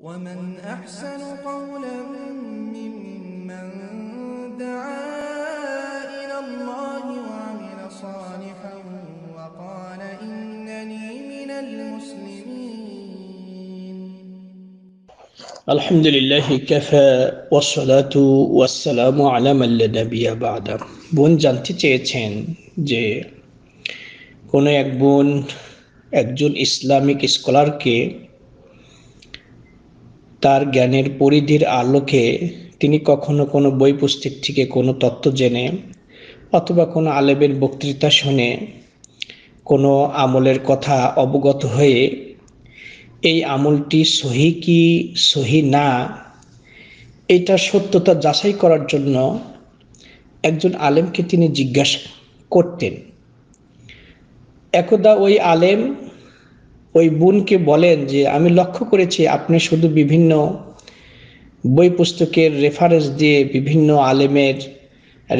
ومن أحسن قولا ممن دعا إلى الله وعمل صالحا وقال إنني من المسلمين الحمد لله كفى والصلاة والسلام على من لا نبي بعده بون جانتي চেয়েছেন جي কোনো এক বোন একজন ইসলামিক স্কলারকে তার জ্ঞানের পরিধির আলোকে তিনি কখনো কোনো বই পুস্তক থেকে কোনো তত্ত্ব জেনে অথবা কোনো আলেবের বক্তৃতা শুনে কোনো আমলের কথা অবগত হয়ে এই আমলটি সহি কি সহি না এটা সত্যতা যাচাই করার জন্য একজন আলেমকে তিনি জিজ্ঞাসা করতেন একদা ওই আলেম ওই বোনকে বলেন যে আমি লক্ষ্য করেছি আপনি শুধু বিভিন্ন বই পুস্তকের রেফারেন্স দিয়ে বিভিন্ন আলেমের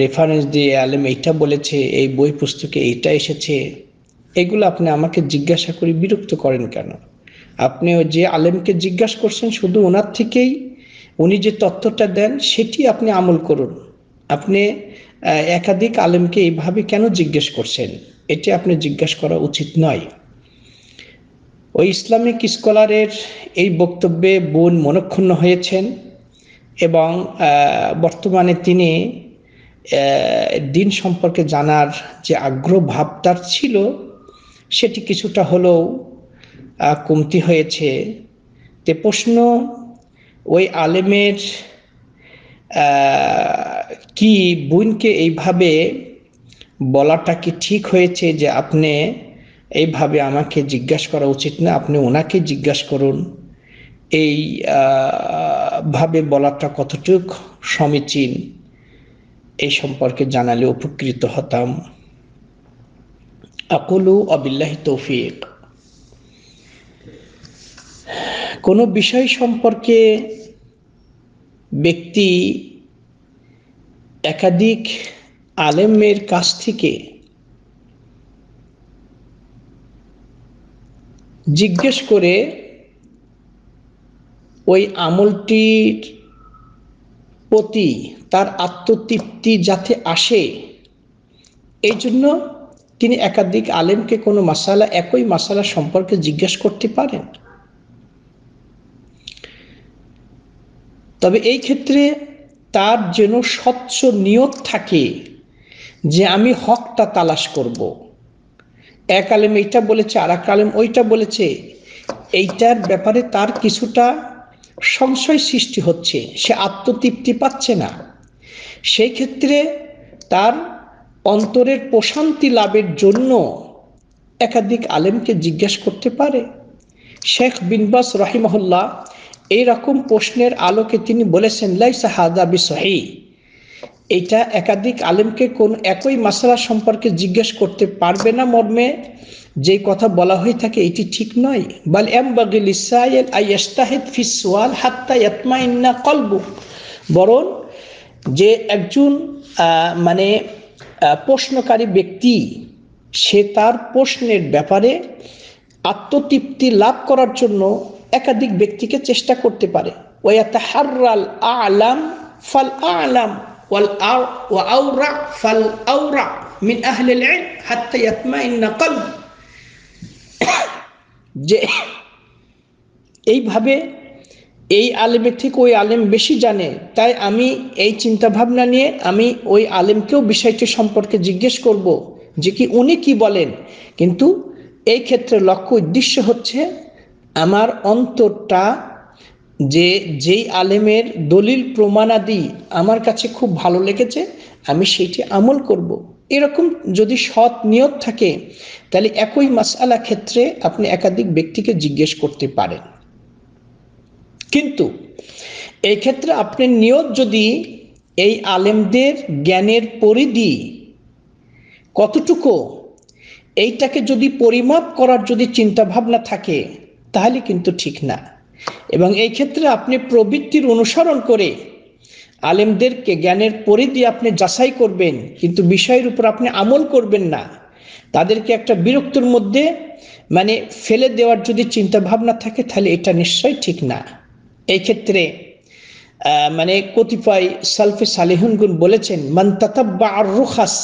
রেফারেন্স দিয়ে আলেম এইটা বলেছে এই বই পুস্তকে এইটা এসেছে এগুলো আপনি আমাকে জিজ্ঞাসা করে বিরক্ত করেন কেন আপনি ওই যে আলেমকে জিজ্ঞাসা করছেন শুধু ওনার থেকেই উনি যে তত্ত্বটা দেন সেটি আপনি আমল করুন আপনি একাধিক আলেমকে এইভাবে কেন জিজ্ঞেস করছেন এটি আপনি জিজ্ঞাসা করা উচিত নয় ওই ইসলামিক স্কলারের এই বক্তব্যে বোন মনক্ষুণ্ণ হয়েছেন এবং বর্তমানে তিনি দিন সম্পর্কে জানার যে আগ্রহ ভাব তার ছিল সেটি কিছুটা হলেও কমতি হয়েছে তে প্রশ্ন ওই আলেমের কি বোনকে এইভাবে বলাটা কি ঠিক হয়েছে যে আপনি এইভাবে আমাকে জিজ্ঞাসা করা উচিত না আপনি ওনাকে জিজ্ঞাসা করুন এই ভাবে বলাটা কতটুক সমীচীন এই সম্পর্কে জানালে উপকৃত হতাম আকলু অবিল্লাহি তৌফিক কোনো বিষয় সম্পর্কে ব্যক্তি একাধিক আলেমের কাছ থেকে জিজ্ঞেস করে ওই আমলটির প্রতি তার আত্মতৃপ্তি যাতে আসে এই জন্য তিনি একাধিক আলেমকে কোনো মাসালা একই মাসালা সম্পর্কে জিজ্ঞেস করতে পারেন তবে এই ক্ষেত্রে তার যেন স্বচ্ছ নিয়ত থাকে যে আমি হকটা তালাশ করবো এক আলেম এইটা বলেছে আর এক আলেম ওইটা বলেছে এইটার ব্যাপারে তার কিছুটা সংশয় সৃষ্টি হচ্ছে সে আত্মতৃপ্তি পাচ্ছে না সেই ক্ষেত্রে তার অন্তরের প্রশান্তি লাভের জন্য একাধিক আলেমকে জিজ্ঞেস করতে পারে শেখ বিনবাস রহিমহল্লা এইরকম প্রশ্নের আলোকে তিনি বলেছেন লাইসা হাদা বিসহি এটা একাধিক আলেমকে কোন একই মাসালা সম্পর্কে জিজ্ঞেস করতে পারবে না মর্মে যে কথা বলা হয়ে থাকে এটি ঠিক নয় বাল এম বাগিল ইসাইল আই এস্তাহেদ ফিসওয়াল হাত্তা ইয়াতমাইন্না কলবু বরং যে একজন মানে প্রশ্নকারী ব্যক্তি সে তার প্রশ্নের ব্যাপারে আত্মতৃপ্তি লাভ করার জন্য একাধিক ব্যক্তিকে চেষ্টা করতে পারে ওয়াত হার্রাল আলাম ফাল আলাম وأورع فالأورع من أهل العلم حتى يطمئن قلب যে এইভাবে এই আলেমের থেকে ওই আলেম বেশি জানে তাই আমি এই চিন্তা ভাবনা নিয়ে আমি ওই আলেমকেও বিষয়টি সম্পর্কে জিজ্ঞেস করব যে কি উনি কি বলেন কিন্তু এই ক্ষেত্রে লক্ষ্য উদ্দেশ্য হচ্ছে আমার অন্তরটা যে যেই আলেমের দলিল প্রমাণাদি আমার কাছে খুব ভালো লেগেছে আমি সেইটি আমল করব। এরকম যদি সৎ নিয়ত থাকে তাহলে একই মাসালা ক্ষেত্রে আপনি একাধিক ব্যক্তিকে জিজ্ঞেস করতে পারেন কিন্তু এই ক্ষেত্রে আপনি নিয়ত যদি এই আলেমদের জ্ঞানের পরিধি কতটুকু এইটাকে যদি পরিমাপ করার যদি চিন্তা ভাবনা থাকে তাহলে কিন্তু ঠিক না এবং এই ক্ষেত্রে আপনি প্রবৃত্তির অনুসরণ করে আলেমদেরকে জ্ঞানের পরিধি আপনি যাচাই করবেন কিন্তু বিষয়ের উপর আপনি আমল করবেন না তাদেরকে একটা বিরক্তির মধ্যে মানে ফেলে দেওয়ার যদি চিন্তা ভাবনা থাকে তাহলে এটা নিশ্চয়ই ঠিক না এই ক্ষেত্রে মানে কতিপয় সালফে সালেহনগুন বলেছেন মান্তাতাব্বা আর রুখাস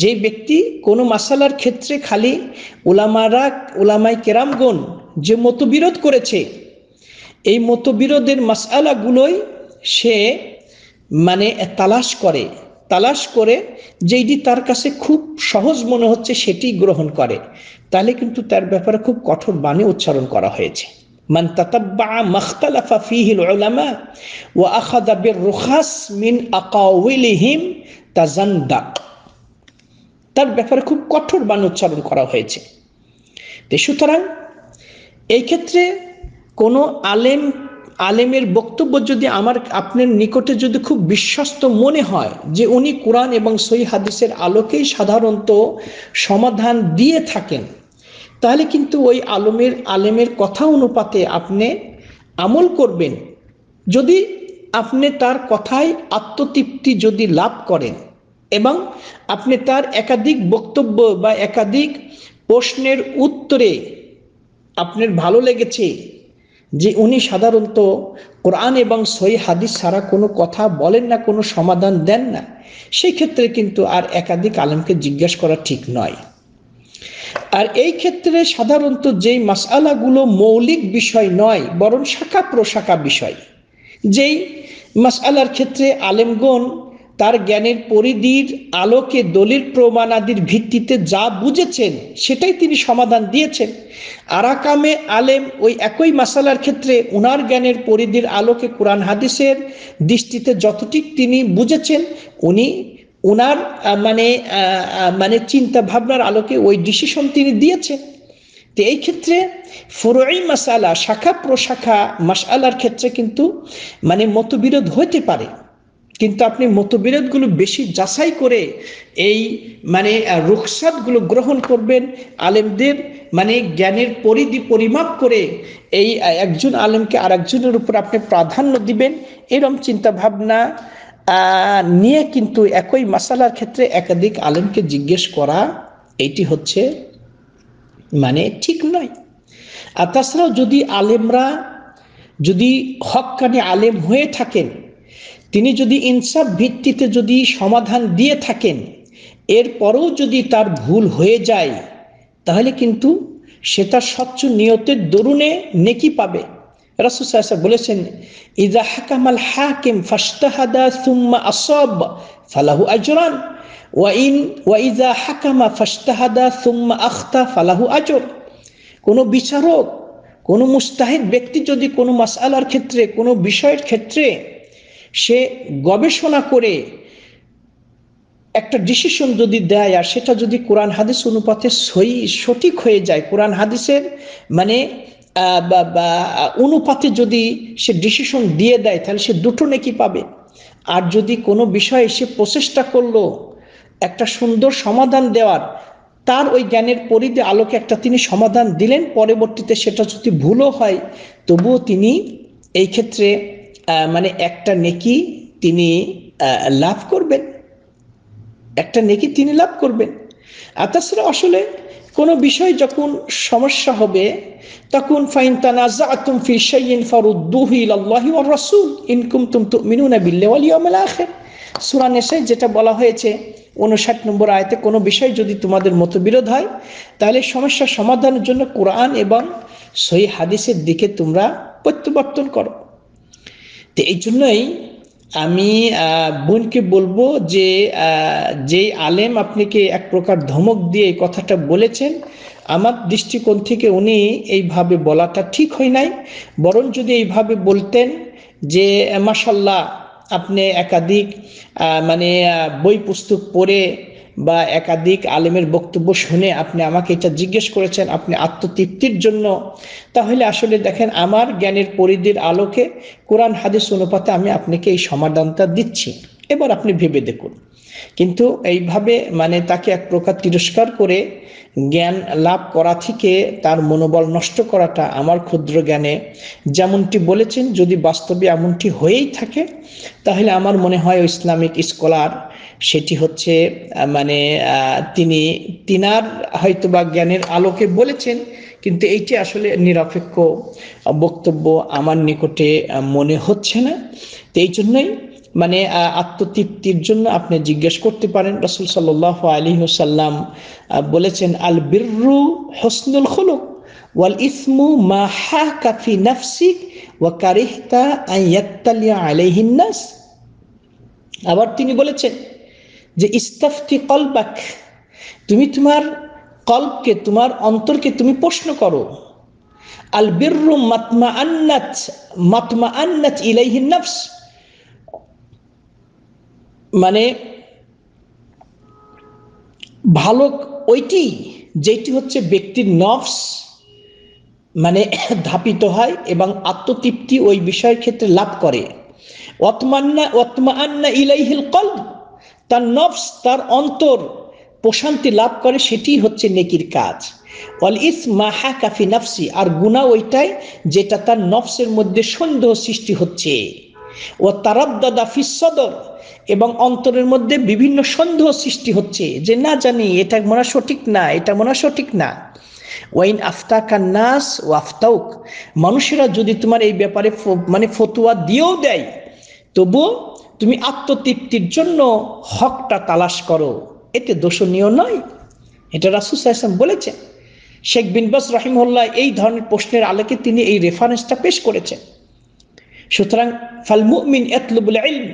যে ব্যক্তি কোনো মাসালার ক্ষেত্রে খালি ওলামারা ওলামাই কেরামগুন যে মতবিরোধ করেছে এই মতবিরোধের মাসালাগুলোই সে মানে তালাশ করে তালাশ করে যেইটি তার কাছে খুব সহজ মনে হচ্ছে সেটি গ্রহণ করে তাহলে কিন্তু তার ব্যাপারে খুব কঠোর বাণী উচ্চারণ করা হয়েছে من تتبع ما اختلف فيه العلماء واخذ بالرخص من اقاويلهم تزندق তার ব্যাপারে খুব কঠোর বাণী উচ্চারণ করা হয়েছে সুতরাং এই ক্ষেত্রে কোনো আলেম আলেমের বক্তব্য যদি আমার আপনার নিকটে যদি খুব বিশ্বস্ত মনে হয় যে উনি কোরআন এবং সই হাদিসের আলোকেই সাধারণত সমাধান দিয়ে থাকেন তাহলে কিন্তু ওই আলমের আলেমের কথা অনুপাতে আপনি আমল করবেন যদি আপনি তার কথায় আত্মতৃপ্তি যদি লাভ করেন এবং আপনি তার একাধিক বক্তব্য বা একাধিক প্রশ্নের উত্তরে আপনার ভালো লেগেছে যে উনি সাধারণত কোরআন এবং সই হাদিস ছাড়া কোনো কথা বলেন না কোনো সমাধান দেন না সেই ক্ষেত্রে কিন্তু আর একাধিক আলেমকে জিজ্ঞেস করা ঠিক নয় আর এই ক্ষেত্রে সাধারণত যেই মাসালাগুলো মৌলিক বিষয় নয় বরং শাখা প্রশাখা বিষয় যেই মাসালার ক্ষেত্রে আলেমগণ তার জ্ঞানের পরিধির আলোকে দলিল প্রমাণ আদির ভিত্তিতে যা বুঝেছেন সেটাই তিনি সমাধান দিয়েছেন আরাকামে আলেম ওই একই মাসালার ক্ষেত্রে উনার জ্ঞানের পরিধির আলোকে কোরআন হাদিসের দৃষ্টিতে যতটি তিনি বুঝেছেন উনি ওনার মানে মানে চিন্তা ভাবনার আলোকে ওই ডিসিশন তিনি দিয়েছেন তো এই ক্ষেত্রে ফরোয়াই মাসালা শাখা প্রশাখা মাসালার ক্ষেত্রে কিন্তু মানে মতবিরোধ হতে পারে কিন্তু আপনি মতবিরোধগুলো বেশি যাচাই করে এই মানে রুখসাতগুলো গ্রহণ করবেন আলেমদের মানে জ্ঞানের পরিধি পরিমাপ করে এই একজন আলেমকে আর একজনের উপর আপনি প্রাধান্য দিবেন এরম চিন্তা ভাবনা নিয়ে কিন্তু একই মশালার ক্ষেত্রে একাধিক আলেমকে জিজ্ঞেস করা এটি হচ্ছে মানে ঠিক নয় আর তাছাড়াও যদি আলেমরা যদি হকানি আলেম হয়ে থাকেন তিনি যদি ইনসাফ ভিত্তিতে যদি সমাধান দিয়ে থাকেন এরপরও যদি তার ভুল হয়ে যায় তাহলে কিন্তু সে তার স্বচ্ছ নিয়তের দরুণে নেকি পাবে রাসুসাহ বলেছেন ইজা হাকামাল হাকিম ফাস্তাহাদা সুম্মা আসব ফালাহু আজরান ওয়াইন ওয়াইজা হাকামা ফাস্তাহাদা সুম্মা আখতা ফালাহু আজর কোনো বিচারক কোনো মুস্তাহিদ ব্যক্তি যদি কোনো মাসালার ক্ষেত্রে কোনো বিষয়ের ক্ষেত্রে সে গবেষণা করে একটা ডিসিশন যদি দেয় আর সেটা যদি কোরআন হাদিস অনুপাতে সই সঠিক হয়ে যায় কোরআন হাদিসের মানে অনুপাতে যদি সে ডিসিশন দিয়ে দেয় তাহলে সে দুটো নেকি পাবে আর যদি কোনো বিষয়ে সে প্রচেষ্টা করলো একটা সুন্দর সমাধান দেওয়ার তার ওই জ্ঞানের পরিধি আলোকে একটা তিনি সমাধান দিলেন পরবর্তীতে সেটা যদি ভুলও হয় তবুও তিনি এই ক্ষেত্রে মানে একটা নেকি তিনি লাভ করবেন একটা নেকি তিনি লাভ করবেন আর তাছাড়া আসলে কোনো বিষয় যখন সমস্যা হবে তখন ফাইন তানাজা আতুম ফি শাইইন ফারুদ্দুহি ইলাল্লাহি ওয়ার রাসূল ইন কুনতুম তুমিনুনা বিল্লাহি ওয়াল ইয়াউমিল আখির সূরা নেসায় যেটা বলা হয়েছে উনষাট নম্বর আয়তে কোনো বিষয় যদি তোমাদের মতবিরোধ হয় তাহলে সমস্যা সমাধানের জন্য কোরআন এবং সহি হাদিসের দিকে তোমরা প্রত্যাবর্তন করো তো এই জন্যই আমি বোনকে বলবো যে যেই আলেম আপনাকে এক প্রকার ধমক দিয়ে এই কথাটা বলেছেন আমার দৃষ্টিকোণ থেকে উনি এইভাবে বলাটা ঠিক হয় নাই বরং যদি এইভাবে বলতেন যে মাসাল্লাহ আপনি একাধিক মানে বই পুস্তক পড়ে বা একাধিক আলেমের বক্তব্য শুনে আপনি আমাকে এটা জিজ্ঞেস করেছেন আপনি আত্মতৃপ্তির জন্য তাহলে আসলে দেখেন আমার জ্ঞানের পরিধির আলোকে কোরআন হাদিস অনুপাতে আমি আপনাকে এই সমাধানটা দিচ্ছি এবার আপনি ভেবে দেখুন কিন্তু এইভাবে মানে তাকে এক প্রকার তিরস্কার করে জ্ঞান লাভ করা থেকে তার মনোবল নষ্ট করাটা আমার ক্ষুদ্র জ্ঞানে যেমনটি বলেছেন যদি বাস্তবে এমনটি হয়েই থাকে তাহলে আমার মনে হয় ইসলামিক স্কলার সেটি হচ্ছে মানে তিনি তিনার হয়তো বা জ্ঞানের আলোকে বলেছেন কিন্তু এইটি আসলে নিরপেক্ষ বক্তব্য আমার নিকটে মনে হচ্ছে না তো এই জন্যই মানে আত্মতৃপ্তির জন্য আপনি জিজ্ঞেস করতে পারেন রসুল সাল আলী সাল্লাম বলেছেন আল বিরু হসনুল হলুক ওয়াল ইসমু মা হা কাফি নাফসিক ওয়া কারিহতা আইয়াত্তালিয়া আলাইহিন্নাস আবার তিনি বলেছেন যে ইস্তাফতি কল্পাক তুমি তোমার কল্পকে তোমার অন্তরকে তুমি প্রশ্ন করো আল বিরু মাতমা আন্নাচ মাতমা আন্নাচ ইলাইহিন নফস মানে ভালো ওইটি যেটি হচ্ছে ব্যক্তির নফস মানে ধাপিত হয় এবং আত্মতৃপ্তি ওই বিষয়ের ক্ষেত্রে লাভ করে অতমান্না অতমা আন্না ইলাইহিল কল্প তার নফস তার অন্তর প্রশান্তি লাভ করে সেটি হচ্ছে নেকির কাজ অল ইস মাহা কাফি নাফসি আর গুণা ওইটাই যেটা তার নফসের মধ্যে সন্দেহ সৃষ্টি হচ্ছে ও তারাবদাদা ফিসদর এবং অন্তরের মধ্যে বিভিন্ন সন্দেহ সৃষ্টি হচ্ছে যে না জানি এটা মনে সঠিক না এটা মনে সঠিক না ওয়াইন আফতাকা নাস ও আফতাউক মানুষেরা যদি তোমার এই ব্যাপারে মানে ফতুয়া দিয়েও দেয় তবুও তুমি আত্মতৃপ্তির জন্য হকটা তালাশ করো এতে দোষণীয় নয় এটা রাসুল সাহসাম বলেছেন শেখ বিনবাস রাহিমহল্লা এই ধরনের প্রশ্নের আলোকে তিনি এই রেফারেন্সটা পেশ করেছেন সুতরাং ফাল মুমিন এতলুবুল ইলম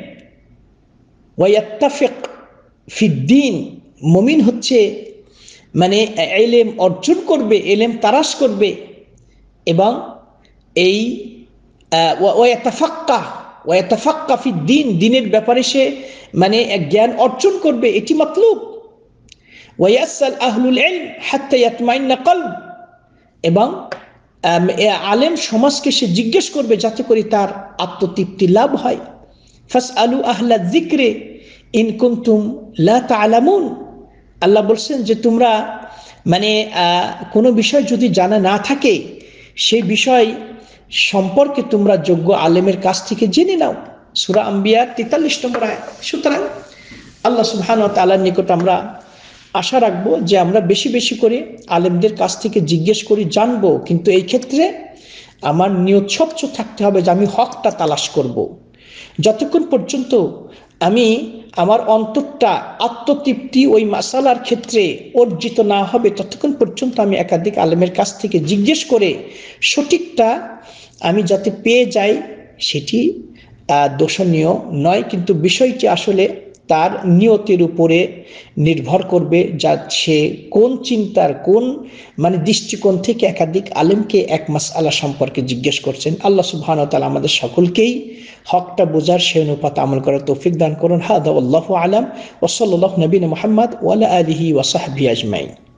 ওয়াত্তাফিক ফিদ্দিন মমিন হচ্ছে মানে এলেম অর্জন করবে এলেম তারাস করবে এবং এই ওয়াত্তাফাক্কা ওয়াতাফাক্কাফি দিন দিনের ব্যাপারে সে মানে এক জ্ঞান অর্জন করবে এটি মাতলুব ওয়াসাল আহলুল এল হাত্তাইয়াতমাইন্না কলম এবং আলেম সমাজকে সে জিজ্ঞেস করবে যাতে করে তার আত্মতৃপ্তি লাভ হয় ফাস আলু আহলা জিক্রে ইনকুন্তুম লা তালামুন আল্লাহ বলছেন যে তোমরা মানে কোনো বিষয় যদি জানা না থাকে সেই বিষয় সম্পর্কে তোমরা যোগ্য আলেমের কাছ থেকে জেনে নাও সুরা আম্বিয়ার তেতাল্লিশ নম্বর আয় সুতরাং আল্লাহ সুবহান তালার নিকট আমরা আশা রাখবো যে আমরা বেশি বেশি করে আলেমদের কাছ থেকে জিজ্ঞেস করি জানবো কিন্তু এই ক্ষেত্রে আমার নিয়ত স্বচ্ছ থাকতে হবে যে আমি হকটা তালাশ করব। যতক্ষণ পর্যন্ত আমি আমার অন্তরটা আত্মতৃপ্তি ওই মাসালার ক্ষেত্রে অর্জিত না হবে ততক্ষণ পর্যন্ত আমি একাধিক আলেমের কাছ থেকে জিজ্ঞেস করে সঠিকটা আমি যাতে পেয়ে যাই সেটি দোষণীয় নয় কিন্তু বিষয়টি আসলে তার নিয়তের উপরে নির্ভর করবে যা সে কোন চিন্তার কোন মানে দৃষ্টিকোণ থেকে একাধিক আলেমকে এক মাস আল্লাহ সম্পর্কে জিজ্ঞেস করছেন আল্লাহ সুবহান তালা আমাদের সকলকেই হকটা বোঝার সে অনুপাত আমল করার তৌফিক দান করুন হাদ আল্লাহ আলাম ওসল্লাহ নবীন মোহাম্মদ ওয়ালা আলহি ওয়াসাহাবি আজমাইন